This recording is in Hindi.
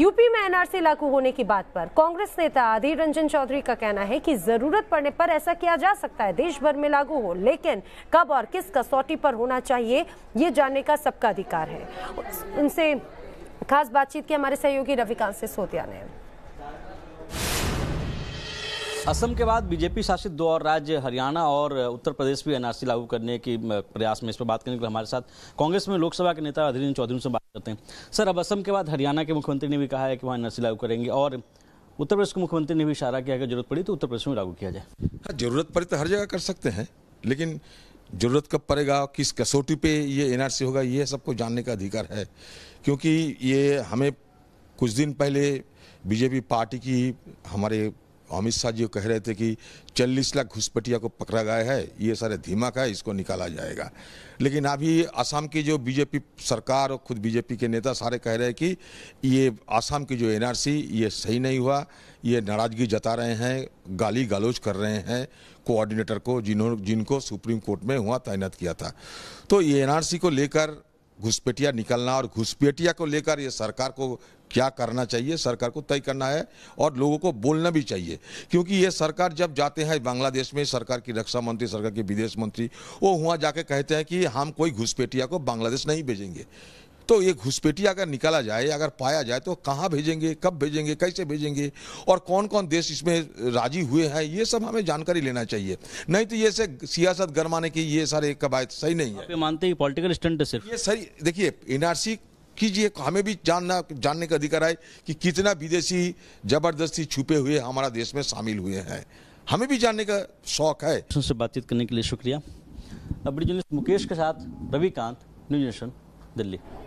यूपी में एनआरसी लागू होने की बात पर कांग्रेस नेता अधीर रंजन चौधरी का कहना है कि जरूरत पड़ने पर ऐसा किया जा सकता है देश भर में लागू हो लेकिन कब और किस कसौटी पर होना चाहिए ये जानने का सबका अधिकार है उनसे खास बातचीत की हमारे सहयोगी रविकांत सिसोदिया ने असम के बाद बीजेपी शासित दो और राज्य हरियाणा और उत्तर प्रदेश भी एनआरसी लागू करने की प्रयास में इस पर बात करने के लिए हमारे साथ कांग्रेस में लोकसभा के नेता अधीर चौधरी से बात करते हैं सर अब असम के बाद हरियाणा के मुख्यमंत्री ने भी कहा है कि वहाँ एनआरसी लागू करेंगे और उत्तर प्रदेश के मुख्यमंत्री ने भी इशारा किया कि जरूरत पड़ी तो उत्तर प्रदेश में लागू किया जाए हाँ जरूरत पड़ी तो हर जगह कर सकते हैं लेकिन जरूरत कब पड़ेगा किस कसौटी पे ये एनआरसी होगा ये सबको जानने का अधिकार है क्योंकि ये हमें कुछ दिन पहले बीजेपी पार्टी की हमारे अमित शाह जी कह रहे थे कि चालीस लाख घुसपटिया को पकड़ा गया है ये सारे का है इसको निकाला जाएगा लेकिन अभी आसाम की जो बीजेपी सरकार और खुद बीजेपी के नेता सारे कह रहे हैं कि ये आसाम की जो एनआरसी ये सही नहीं हुआ ये नाराज़गी जता रहे हैं गाली गालोच कर रहे हैं कोऑर्डिनेटर को जिन्होंने जिनको सुप्रीम कोर्ट में हुआ तैनात किया था तो ये एनआरसी को लेकर घुसपेटिया निकलना और घुसपेटिया को लेकर ये सरकार को क्या करना चाहिए सरकार को तय करना है और लोगों को बोलना भी चाहिए क्योंकि ये सरकार जब जाते हैं बांग्लादेश में सरकार की रक्षा मंत्री सरकार के विदेश मंत्री वो वहाँ जाके कहते हैं कि हम कोई घुसपेटिया को बांग्लादेश नहीं भेजेंगे तो ये घुसपैठी अगर निकाला जाए अगर पाया जाए तो कहाँ भेजेंगे कब भेजेंगे कैसे भेजेंगे और कौन कौन देश इसमें राजी हुए हैं ये सब हमें जानकारी लेना चाहिए नहीं तो ये से सियासत गरमाने की ये सारे कवायद सही नहीं है मानते हैं पॉलिटिकल स्टंट सिर्फ ये सही देखिए एनआरसी कीजिए हमें भी जानना जानने का अधिकार है कि कितना विदेशी जबरदस्ती छुपे हुए हमारा देश में शामिल हुए हैं हमें भी जानने का शौक है उनसे बातचीत करने के लिए शुक्रिया अब मुकेश के साथ रविकांत न्यूज नेशन दिल्ली